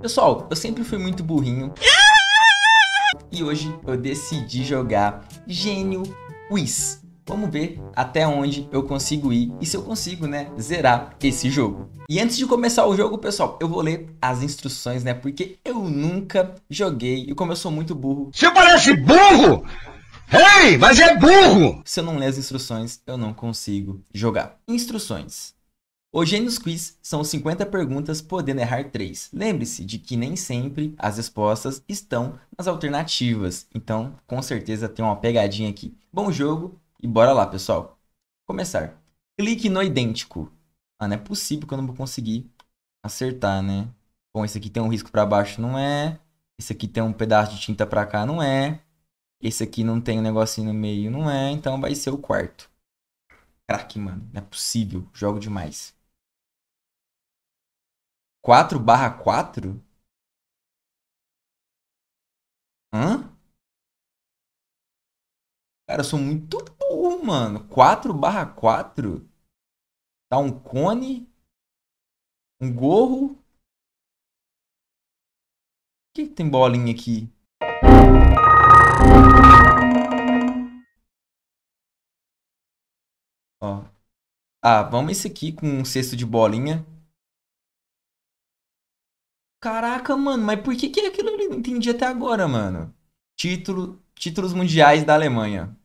Pessoal, eu sempre fui muito burrinho. E hoje eu decidi jogar Gênio Quiz. Vamos ver até onde eu consigo ir e se eu consigo, né, zerar esse jogo. E antes de começar o jogo, pessoal, eu vou ler as instruções, né, porque eu nunca joguei e como eu sou muito burro... Você parece burro! Ei, mas é burro! Se eu não ler as instruções, eu não consigo jogar. Instruções. Hoje nos quiz são 50 perguntas, podendo errar 3. Lembre-se de que nem sempre as respostas estão nas alternativas, então com certeza tem uma pegadinha aqui. Bom jogo e bora lá, pessoal. Começar. Clique no idêntico. Ah, não é possível que eu não vou conseguir acertar, né? Bom, esse aqui tem um risco para baixo, não é. Esse aqui tem um pedaço de tinta para cá, não é. Esse aqui não tem um negocinho no meio, não é. Então vai ser o quarto. Crack, mano. Não é possível. Jogo demais. 4 barra 4? Hã? Cara, eu sou muito burro, mano. 4 barra 4? Tá um cone? Um gorro? Por que, que tem bolinha aqui? Ó. Ah, vamos esse aqui com um cesto de bolinha. Caraca, mano, mas por que, que aquilo eu não entendi até agora, mano? Título, títulos mundiais da Alemanha.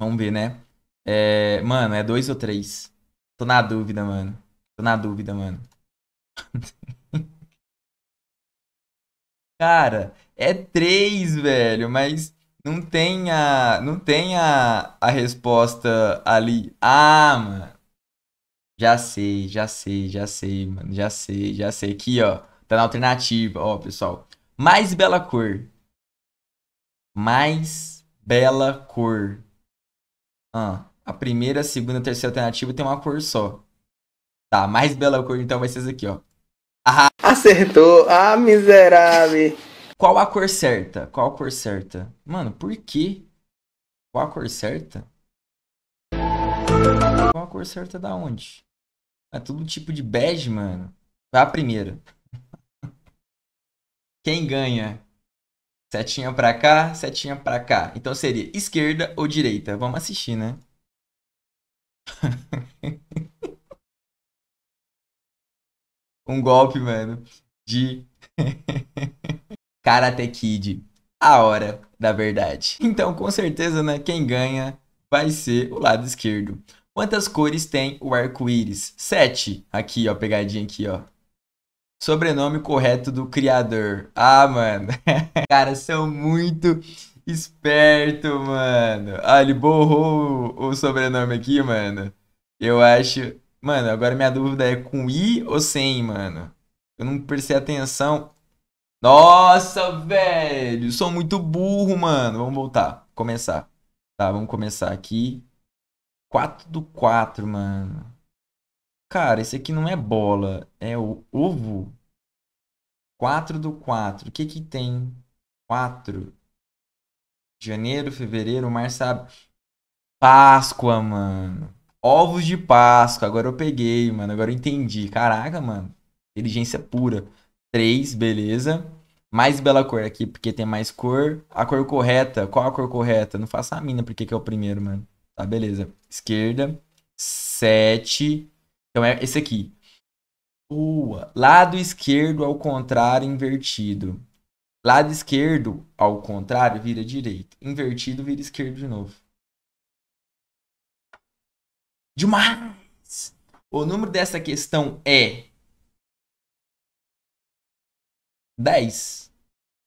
Vamos ver, né? É, mano, é dois ou três? Tô na dúvida, mano. Tô na dúvida, mano. Cara, é três, velho, mas não tem a, não tem a, a resposta ali. Ah, mano. Já sei, já sei, já sei, mano. Já sei, já sei. Aqui, ó. Tá na alternativa, ó, pessoal. Mais bela cor. Mais bela cor. Ah, a primeira, a segunda, a terceira alternativa tem uma cor só. Tá, mais bela cor então vai ser essa aqui, ó. Ah, Acertou! Ah, miserável! Qual a cor certa? Qual a cor certa? Mano, por quê? Qual a cor certa? Qual a cor certa da onde? É tudo tipo de bege, mano. Vai a primeira. Quem ganha? Setinha pra cá, setinha pra cá. Então seria esquerda ou direita? Vamos assistir, né? um golpe, mano, de Karate Kid. A hora da verdade. Então, com certeza, né? Quem ganha vai ser o lado esquerdo. Quantas cores tem o arco-íris? Sete. Aqui, ó, pegadinha aqui, ó. Sobrenome correto do criador. Ah, mano. Cara, são muito esperto, mano. Ah, ele borrou o, o sobrenome aqui, mano. Eu acho. Mano, agora minha dúvida é com I ou sem, mano? Eu não prestei atenção. Nossa, velho. Sou muito burro, mano. Vamos voltar. Começar. Tá, vamos começar aqui. 4 do 4, mano cara, esse aqui não é bola, é o ovo. 4 do 4. O que que tem? 4. Janeiro, fevereiro, março, sabe? Páscoa, mano. Ovos de Páscoa. Agora eu peguei, mano. Agora eu entendi. Caraca, mano. Inteligência pura. 3, beleza. Mais bela cor aqui, porque tem mais cor. A cor correta. Qual a cor correta? Não faça a mina, porque que é o primeiro, mano. Tá, beleza. Esquerda. 7. Então é esse aqui. Boa. Lado esquerdo ao contrário invertido. Lado esquerdo ao contrário vira direito. Invertido vira esquerdo de novo. Demais! O número dessa questão é 10.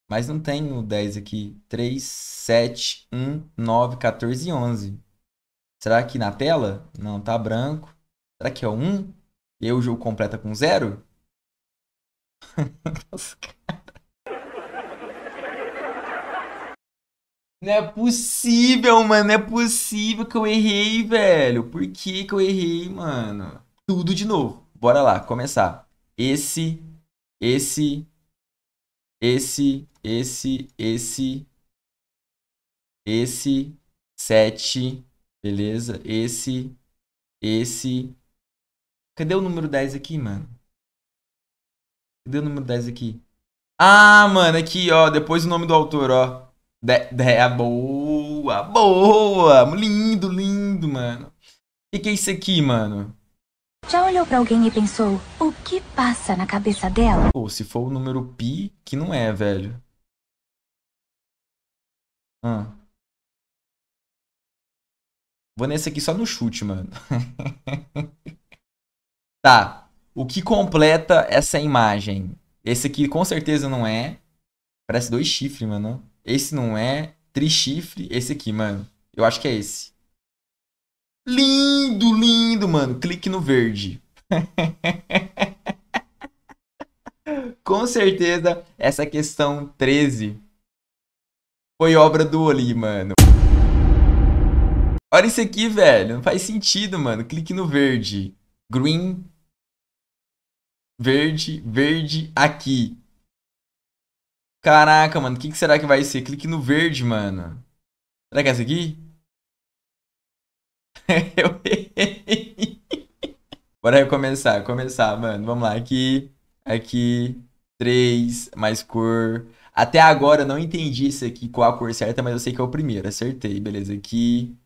Mas não tem o 10 aqui. 3, 7, 1, 9, 14 e 11. Será que na tela? Não, tá branco. Será que é um? E aí o jogo completa com zero? Nossa, cara. Não é possível, mano. Não é possível que eu errei, velho. Por que que eu errei, mano? Tudo de novo. Bora lá, começar. Esse, esse, esse, esse, esse, esse, sete, beleza? Esse, esse, Cadê o número 10 aqui, mano? Cadê o número 10 aqui? Ah, mano, aqui, ó. Depois o nome do autor, ó. De, de, é boa, boa. Lindo, lindo, mano. O que, que é isso aqui, mano? Já olhou para alguém e pensou, o que passa na cabeça dela? Pô, se for o número pi, que não é, velho. Ah. Vou nesse aqui só no chute, mano. Tá. O que completa essa imagem? Esse aqui com certeza não é. Parece dois chifres, mano. Esse não é. Trichifre. Esse aqui, mano. Eu acho que é esse. Lindo, lindo, mano. Clique no verde. com certeza, essa questão 13 foi obra do Oli, mano. Olha isso aqui, velho. Não faz sentido, mano. Clique no verde green, verde, verde, aqui. Caraca, mano, o que, que será que vai ser? Clique no verde, mano. Será que é essa aqui? Bora recomeçar, começar, mano. Vamos lá, aqui, aqui, três, mais cor. Até agora eu não entendi isso aqui, qual a cor certa, mas eu sei que é o primeiro, acertei. Beleza, aqui,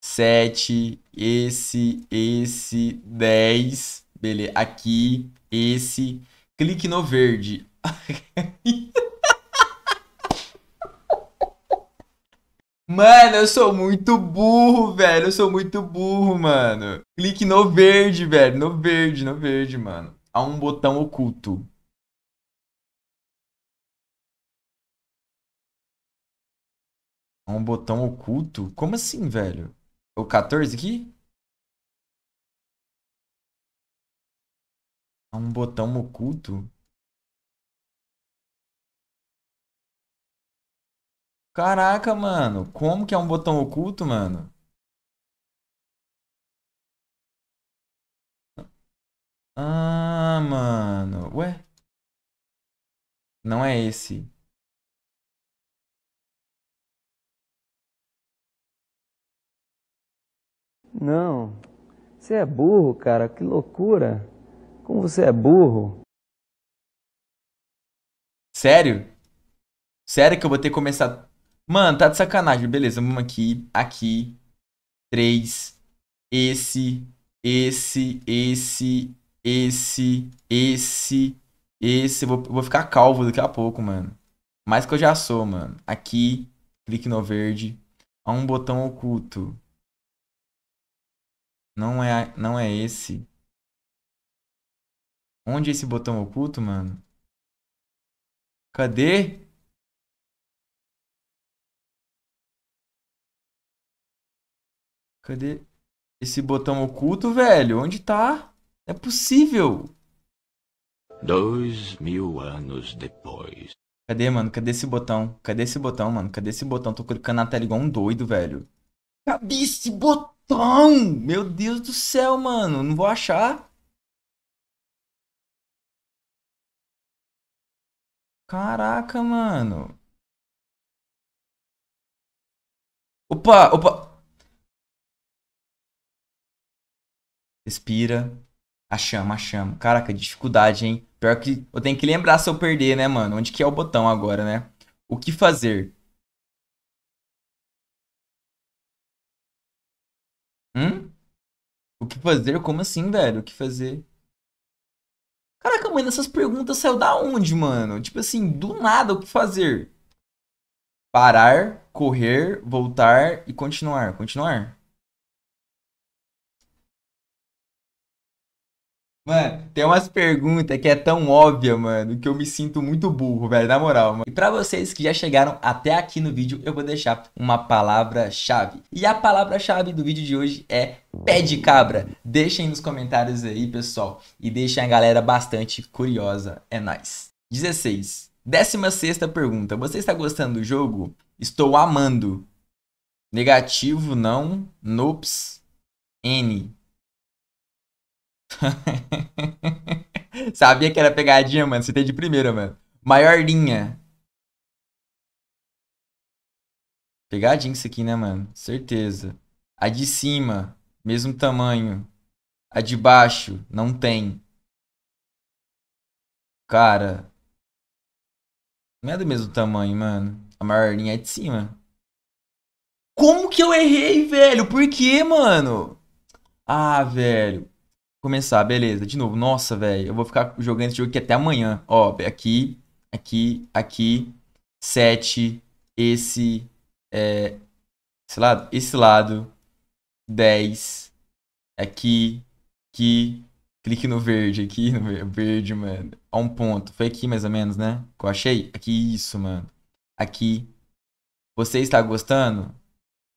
7, esse, esse, 10, beleza, aqui, esse, clique no verde. Mano, eu sou muito burro, velho. Eu sou muito burro, mano. Clique no verde, velho. No verde, no verde, mano. Há um botão oculto. Há um botão oculto? Como assim, velho? o 14 aqui. É um botão oculto. Caraca, mano. Como que é um botão oculto, mano? Ah, mano. Ué? Não é esse. Não, você é burro, cara, que loucura. Como você é burro. Sério? Sério que eu vou ter que começar. Mano, tá de sacanagem. Beleza, vamos aqui, aqui. Três. Esse, esse, esse, esse, esse, esse. Eu vou, vou ficar calvo daqui a pouco, mano. Mais que eu já sou, mano. Aqui, clique no verde. Há um botão oculto. Não é, não é esse. Onde é esse botão oculto, mano? Cadê? Cadê esse botão oculto, velho? Onde tá? É possível. Dois mil anos depois. Cadê, mano? Cadê esse botão? Cadê esse botão, mano? Cadê esse botão? Tô clicando na tela igual um doido, velho. Cabe esse botão? Meu Deus do céu, mano. Não vou achar. Caraca, mano. Opa, opa. Respira. a chama a chama Caraca, dificuldade, hein? Pior que eu tenho que lembrar se eu perder, né, mano? Onde que é o botão agora, né? O que fazer? Hum? O que fazer? Como assim, velho? O que fazer? Caraca, mano, essas perguntas saiu da onde, mano? Tipo assim, do nada, o que fazer? Parar, correr, voltar e continuar. Continuar? Mano, tem umas perguntas que é tão óbvia, mano, que eu me sinto muito burro, velho, na moral, mano. E pra vocês que já chegaram até aqui no vídeo, eu vou deixar uma palavra-chave. E a palavra-chave do vídeo de hoje é pé de cabra. Deixem nos comentários aí, pessoal, e deixem a galera bastante curiosa. É nóis. 16. 16 pergunta. Você está gostando do jogo? Estou amando. Negativo, não. Nops. N. Sabia que era pegadinha, mano. Você tem de primeira, mano. Maior linha. Pegadinha isso aqui, né, mano? Certeza. A de cima, mesmo tamanho. A de baixo, não tem. Cara. Não é do mesmo tamanho, mano. A maior linha é de cima. Como que eu errei, velho? Por que, mano? Ah, velho. Começar, beleza. De novo, nossa, velho, eu vou ficar jogando esse jogo aqui até amanhã. Ó, aqui, aqui, aqui, 7, esse, é, esse lado, esse lado, 10, aqui, aqui, clique no verde, aqui no verde, mano. A um ponto, foi aqui mais ou menos, né? Que eu achei? Aqui, isso, mano. Aqui. Você está gostando?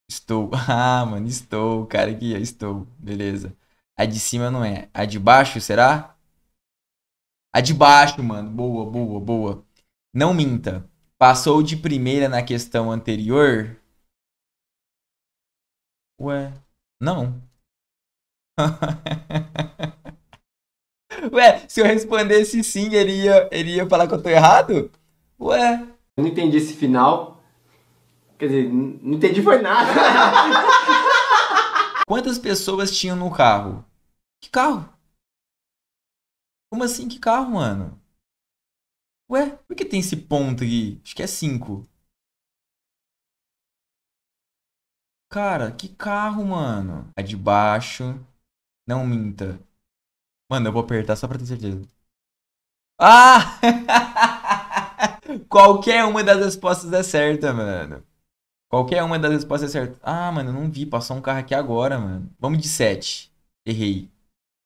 Estou. Ah, mano, estou, cara, aqui, estou. Beleza. A de cima não é. A de baixo, será? A de baixo, mano. Boa, boa, boa. Não minta. Passou de primeira na questão anterior? Ué, não. Ué, se eu respondesse sim, ele ia, ele ia falar que eu tô errado? Ué. Eu não entendi esse final. Quer dizer, não entendi foi nada. Quantas pessoas tinham no carro? Que carro? Como assim, que carro, mano? Ué, por que tem esse ponto aqui? Acho que é 5. Cara, que carro, mano? É de baixo. Não minta. Mano, eu vou apertar só pra ter certeza. Ah! Qualquer uma das respostas é certa, mano. Qualquer uma das respostas é certa. Ah, mano, eu não vi. Passou um carro aqui agora, mano. Vamos de 7. Errei.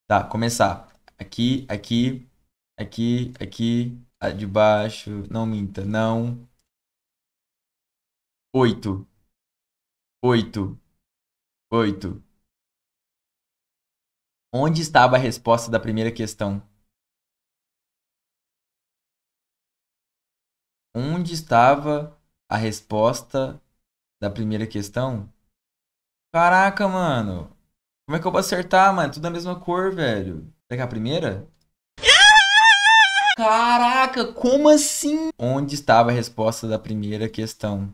Tá, começar. Aqui, aqui, aqui, aqui, a de baixo. Não minta, não. Oito. Oito. Oito. Onde estava a resposta da primeira questão? Onde estava a resposta da primeira questão? Caraca, mano. Como é que eu vou acertar, mano? Tudo da mesma cor, velho. Será que é a primeira? Caraca, como assim? Onde estava a resposta da primeira questão?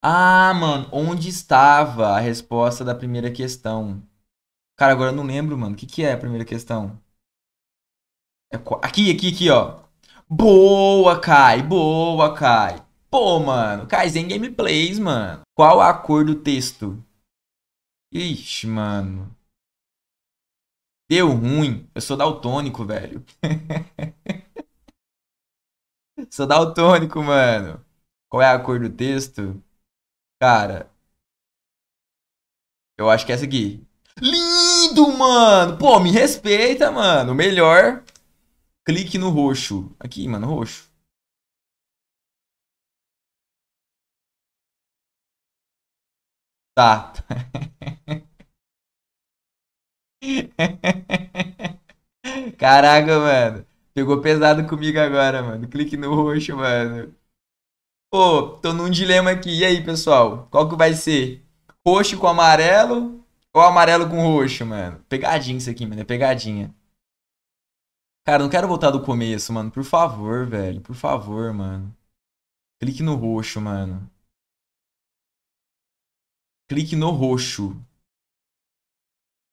Ah, mano, onde estava a resposta da primeira questão? Cara, agora eu não lembro, mano. O que, que é a primeira questão? É aqui, aqui, aqui, ó. Boa, Kai. Boa, Kai. Pô, mano. sem Gameplays, mano. Qual a cor do texto? Ixi, mano. Deu ruim. Eu sou daltônico, velho. sou daltônico, mano. Qual é a cor do texto? Cara. Eu acho que é essa aqui. Lindo, mano! Pô, me respeita, mano. Melhor. Clique no roxo. Aqui, mano, roxo. Tá. Caraca, mano. Pegou pesado comigo agora, mano. Clique no roxo, mano. Pô, tô num dilema aqui. E aí, pessoal? Qual que vai ser? Roxo com amarelo ou amarelo com roxo, mano? Pegadinha isso aqui, mano. É pegadinha. Cara, não quero voltar do começo, mano. Por favor, velho. Por favor, mano. Clique no roxo, mano. Clique no roxo.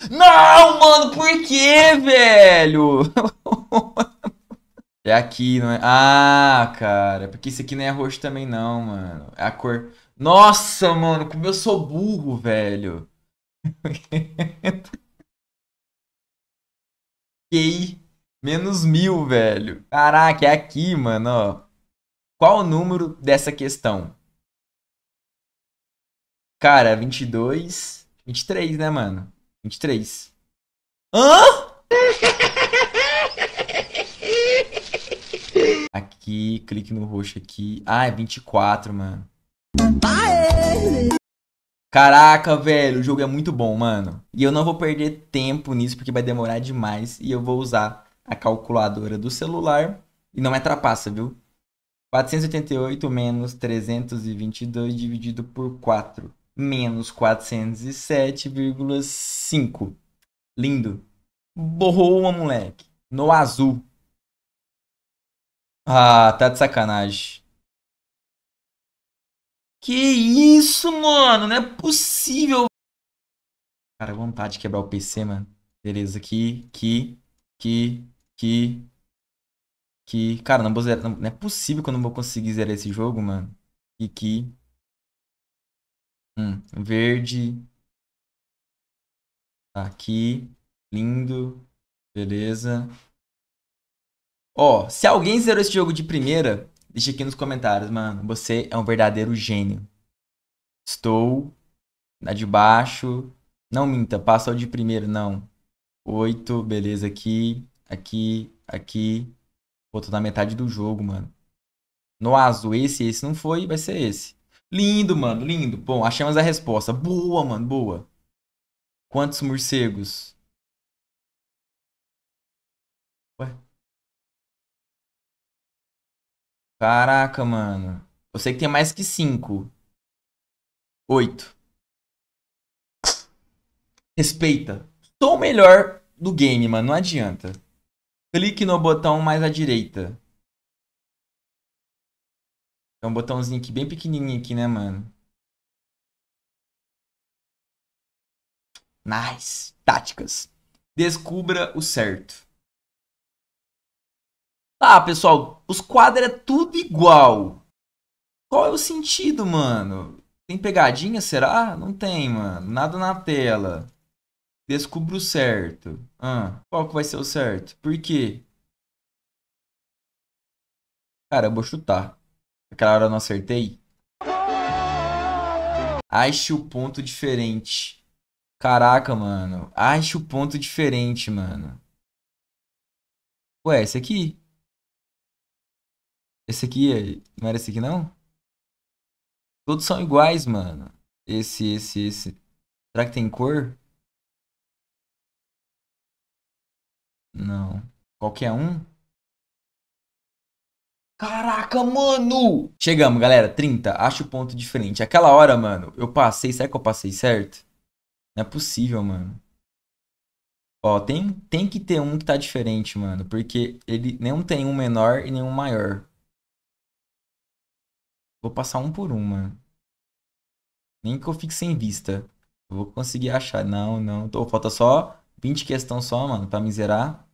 Não, mano, por que, velho? é aqui, não é? Ah, cara, porque isso aqui não é roxo também não, mano. É a cor... Nossa, mano, como eu sou burro, velho. ok. menos mil, velho. Caraca, é aqui, mano, ó. Qual o número dessa questão? Cara, 22, 23, né, mano? 23. Hã? Aqui, clique no roxo aqui. Ah, é 24, mano. Caraca, velho, o jogo é muito bom, mano. E eu não vou perder tempo nisso porque vai demorar demais. E eu vou usar a calculadora do celular. E não é trapaça, viu? 488 menos 322 dividido por 4 menos 407,5. Lindo. Boa, moleque. No azul. Ah, tá de sacanagem. Que isso, mano? Não é possível. Cara, vontade de quebrar o PC, mano. Beleza, aqui, aqui, aqui, aqui, que Cara, não, vou zerar, não, não é possível que eu não vou conseguir zerar esse jogo, mano. e que Hum, verde. Aqui. Lindo. Beleza. Ó, se alguém zerou esse jogo de primeira, deixa aqui nos comentários, mano. Você é um verdadeiro gênio. Estou. Na de baixo. Não minta, passa o de primeiro, não. oito beleza, aqui, aqui, aqui. Pô, tô na metade do jogo, mano. No azul, esse, esse não foi, vai ser esse. Lindo, mano, lindo. Bom, achamos a resposta. Boa, mano, boa. Quantos morcegos? Ué? Caraca, mano. Eu sei que tem mais que cinco. Oito. Respeita. Sou o melhor do game, mano. Não adianta. Clique no botão mais à direita. É um botãozinho aqui bem pequenininho aqui, né, mano? Nice. Táticas. Descubra o certo. Tá, pessoal. Os quadros é tudo igual. Qual é o sentido, mano? Tem pegadinha, será? Não tem, mano. Nada na tela. Descubra o certo. Ah, qual que vai ser o certo? Por quê? Cara, eu vou chutar. Aquela hora eu não acertei. Ache o ponto diferente. Caraca, mano. Ache o ponto diferente, mano. Ué, esse aqui? Esse aqui, não era esse aqui não? Todos são iguais, mano. Esse, esse, esse. Será que tem cor? Não. Qualquer um? Caraca, mano! Chegamos, galera. 30. Acho o ponto diferente. Aquela hora, mano, eu passei. Será que eu passei certo? Não é possível, mano. Ó, tem, tem que ter um que tá diferente, mano. Porque ele não tem um menor e nenhum maior. Vou passar um por um, mano. Nem que eu fique sem vista. Eu vou conseguir achar. Não, não. Tô, falta só 20 questões só, mano, pra me zerar.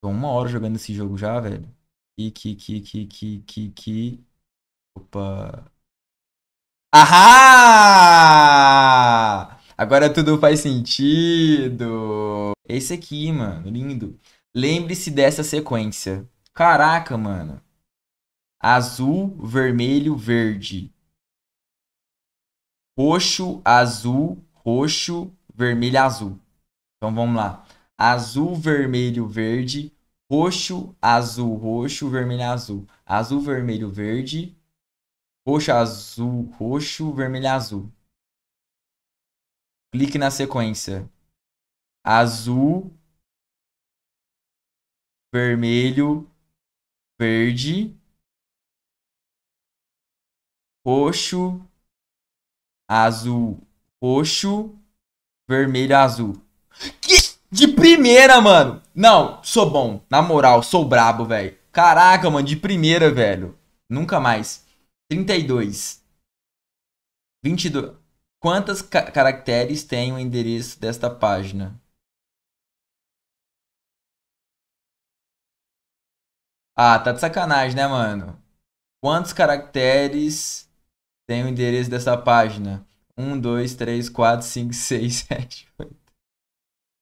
Tô uma hora jogando esse jogo já, velho. E que, que, que, que, que, que. Opa. Ahá! Agora tudo faz sentido. Esse aqui, mano, lindo. Lembre-se dessa sequência. Caraca, mano. Azul, vermelho, verde. Roxo, azul, roxo, vermelho, azul. Então vamos lá azul, vermelho, verde, roxo, azul, roxo, vermelho, azul. Azul, vermelho, verde, roxo, azul, roxo, vermelho, azul. Clique na sequência. Azul, vermelho, verde, roxo, azul, roxo, vermelho, azul. Que de primeira, mano. Não, sou bom. Na moral, sou brabo, velho. Caraca, mano, de primeira, velho. Nunca mais. 32. 22. Quantas ca caracteres tem o endereço desta página? Ah, tá de sacanagem, né, mano? Quantos caracteres tem o endereço dessa página? 1, 2, 3, 4, 5, 6, 7, 8.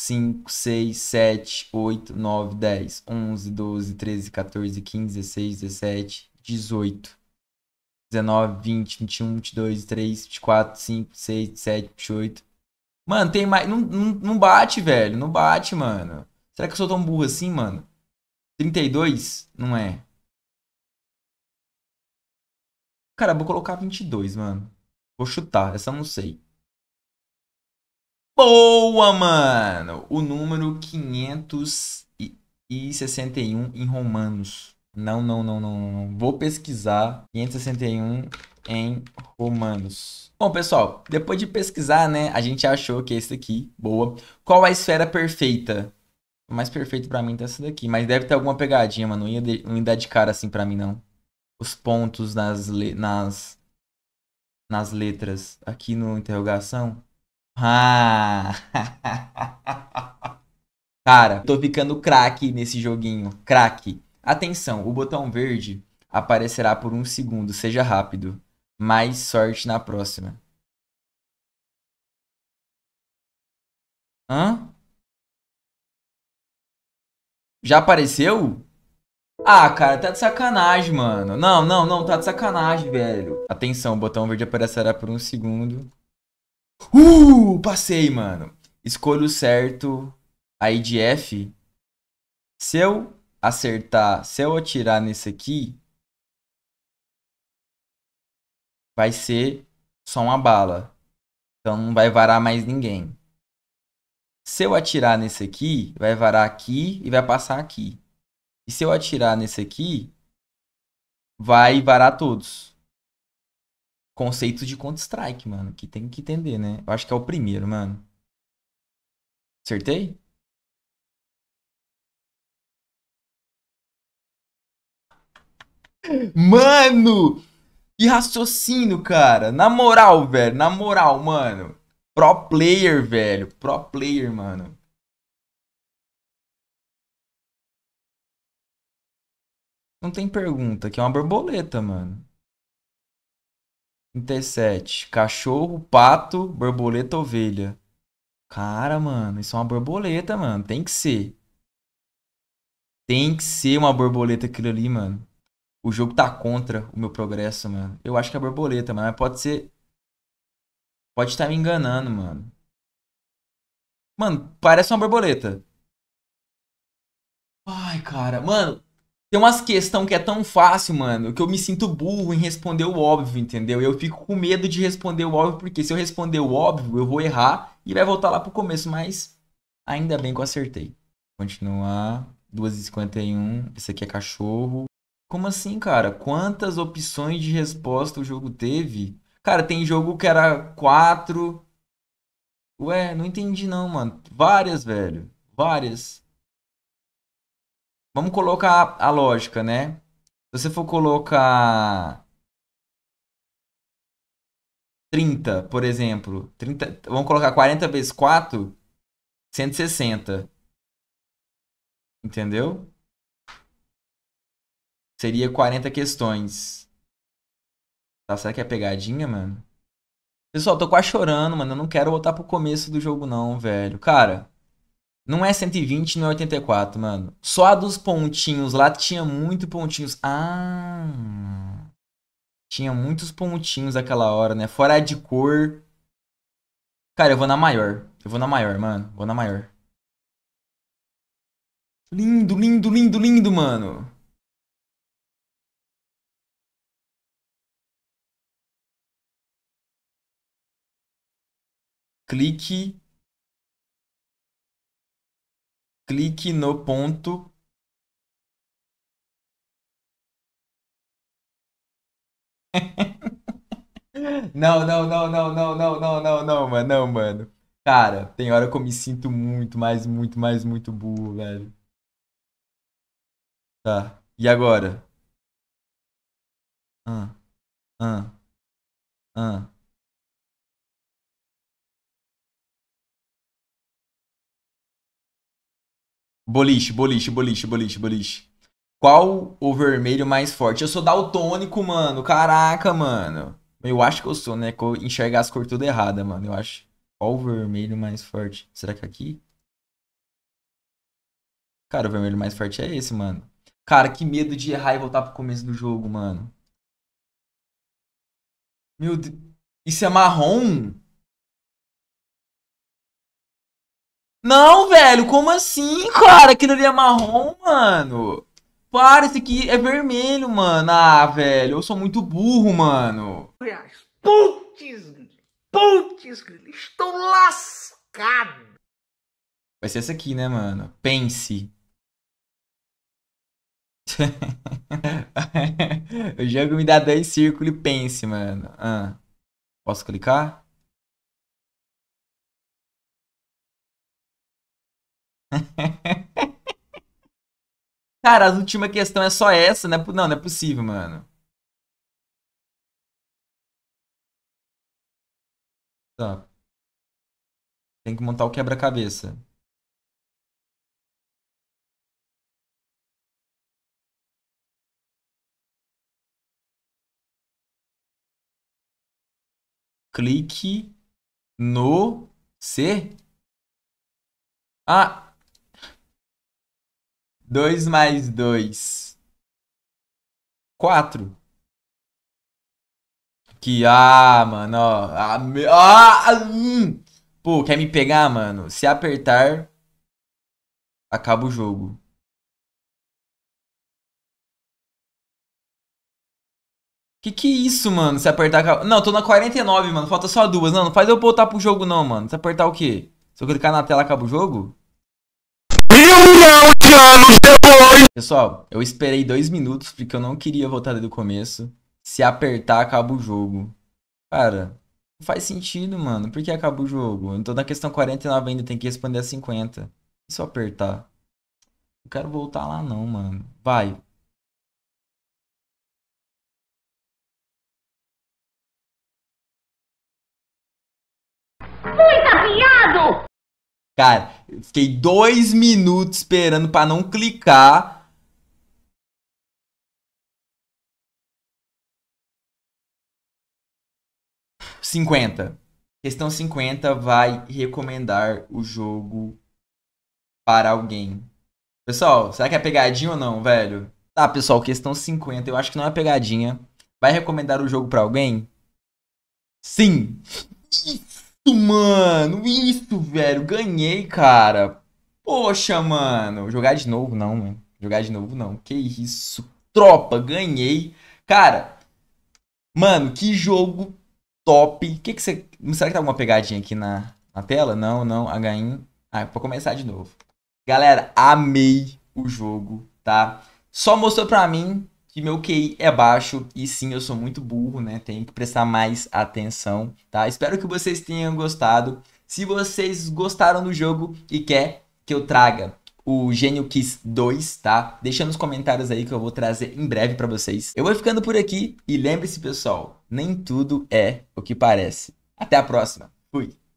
5, 6, 7, 8, 9, 10, 11, 12, 13, 14, 15, 16, 17, 18, 19, 20, 21, 22, 23, 24, 5, 6, 7, 28. Mano, tem mais. Não, não, não bate, velho. Não bate, mano. Será que eu sou tão burro assim, mano? 32? Não é. Cara, vou colocar 22, mano. Vou chutar, essa eu não sei. Boa, mano! O número 561 em romanos. Não, não, não, não, não. Vou pesquisar 561 em romanos. Bom, pessoal, depois de pesquisar, né, a gente achou que esse aqui, boa. Qual a esfera perfeita? O mais perfeito para mim tá essa daqui, mas deve ter alguma pegadinha, mano. Não ia, de, não ia dar de cara assim para mim, não. Os pontos nas, le, nas, nas letras aqui no interrogação. Ah. Cara, tô ficando craque nesse joguinho. Craque. Atenção, o botão verde aparecerá por um segundo. Seja rápido. Mais sorte na próxima. Hã? Já apareceu? Ah, cara, tá de sacanagem, mano. Não, não, não, tá de sacanagem, velho. Atenção, o botão verde aparecerá por um segundo. Uh, passei, mano. Escolho certo aí de F. Se eu acertar, se eu atirar nesse aqui, vai ser só uma bala. Então não vai varar mais ninguém. Se eu atirar nesse aqui, vai varar aqui e vai passar aqui. E se eu atirar nesse aqui, vai varar todos conceito de Counter-Strike, mano, que tem que entender, né? Eu acho que é o primeiro, mano. Acertei? Mano! Que raciocínio, cara. Na moral, velho. Na moral, mano. Pro player, velho. Pro player, mano. Não tem pergunta, que é uma borboleta, mano. 37. Cachorro, pato, borboleta, ovelha. Cara, mano, isso é uma borboleta, mano. Tem que ser. Tem que ser uma borboleta aquilo ali, mano. O jogo tá contra o meu progresso, mano. Eu acho que é borboleta, mano. Mas pode ser. Pode estar me enganando, mano. Mano, parece uma borboleta. Ai, cara. Mano, tem umas questão que é tão fácil, mano, que eu me sinto burro em responder o óbvio, entendeu? Eu fico com medo de responder o óbvio, porque se eu responder o óbvio, eu vou errar e vai voltar lá pro começo, mas ainda bem que eu acertei. Continuar. 2h51. Esse aqui é cachorro. Como assim, cara? Quantas opções de resposta o jogo teve? Cara, tem jogo que era 4. Ué, não entendi não, mano. Várias, velho. Várias. Vamos colocar a lógica, né? Se você for colocar 30, por exemplo, 30, vamos colocar 40 vezes 4, 160. Entendeu? Seria 40 questões. Tá, será que é pegadinha, mano? Pessoal, tô quase chorando, mano. Eu não quero voltar pro começo do jogo, não, velho. Cara, não é 120, não é 84, mano. Só a dos pontinhos lá tinha muito pontinhos. Ah. Tinha muitos pontinhos aquela hora, né? Fora a de cor. Cara, eu vou na maior. Eu vou na maior, mano. Vou na maior. Lindo, lindo, lindo, lindo, mano. Clique clique no ponto Não, não, não, não, não, não, não, não, não, mano, não, mano. Cara, tem hora que eu me sinto muito, mais, muito, mais, muito burro, velho. Tá, e agora? Ah, ah, ah. Boliche, boliche, boliche, boliche, boliche. Qual o vermelho mais forte? Eu sou daltônico, mano. Caraca, mano. Eu acho que eu sou, né? Que eu enxergar as cores tudo errada, mano. Eu acho. Qual o vermelho mais forte? Será que é aqui? Cara, o vermelho mais forte é esse, mano. Cara, que medo de errar e voltar pro começo do jogo, mano. Meu Deus. Isso é marrom? Não, velho, como assim, cara? Aquilo ali é marrom, mano. Para, esse aqui é vermelho, mano. Ah, velho, eu sou muito burro, mano. Putz, putz, estou lascado. Vai ser essa aqui, né, mano? Pense. o jogo me dá 10 círculos e pense, mano. Ah, posso clicar? Cara, a última questão é só essa, né? Não, não é possível, mano. Tá. Tem que montar o quebra-cabeça. Clique no C. Ah, 2 mais 2. 4. Que, ah, mano, ó. Ah, me, ah, hum. Pô, quer me pegar, mano? Se apertar, acaba o jogo. Que que é isso, mano? Se apertar... Acaba... Não, tô na 49, mano. Falta só duas. Não, não faz eu voltar pro jogo, não, mano. Se apertar o quê? Se eu clicar na tela, acaba o jogo? E um milhão de anos depois. Pessoal, eu esperei dois minutos porque eu não queria voltar do começo. Se apertar, acaba o jogo. Cara, não faz sentido, mano. Por que acaba o jogo? Eu tô na questão 49 ainda, tem que responder a 50. E se eu apertar? Não quero voltar lá não, mano. Vai. Fui tapeado! Cara, eu fiquei dois minutos esperando para não clicar. Cinquenta. Questão 50 vai recomendar o jogo para alguém. Pessoal, será que é pegadinha ou não, velho? Tá, pessoal, questão 50, eu acho que não é pegadinha. Vai recomendar o jogo para alguém? Sim mano. Isso, velho. Ganhei, cara. Poxa, mano. Jogar de novo, não, mano. Jogar de novo, não. Que isso. Tropa, ganhei. Cara, mano, que jogo top. Que que você... Será que tá alguma pegadinha aqui na, na tela? Não, não. H1. Ah, vou começar de novo. Galera, amei o jogo, tá? Só mostrou pra mim que meu QI é baixo e sim, eu sou muito burro, né? Tenho que prestar mais atenção, tá? Espero que vocês tenham gostado. Se vocês gostaram do jogo e quer que eu traga o Gênio Kiss 2, tá? Deixa nos comentários aí que eu vou trazer em breve para vocês. Eu vou ficando por aqui e lembre-se, pessoal, nem tudo é o que parece. Até a próxima. Fui.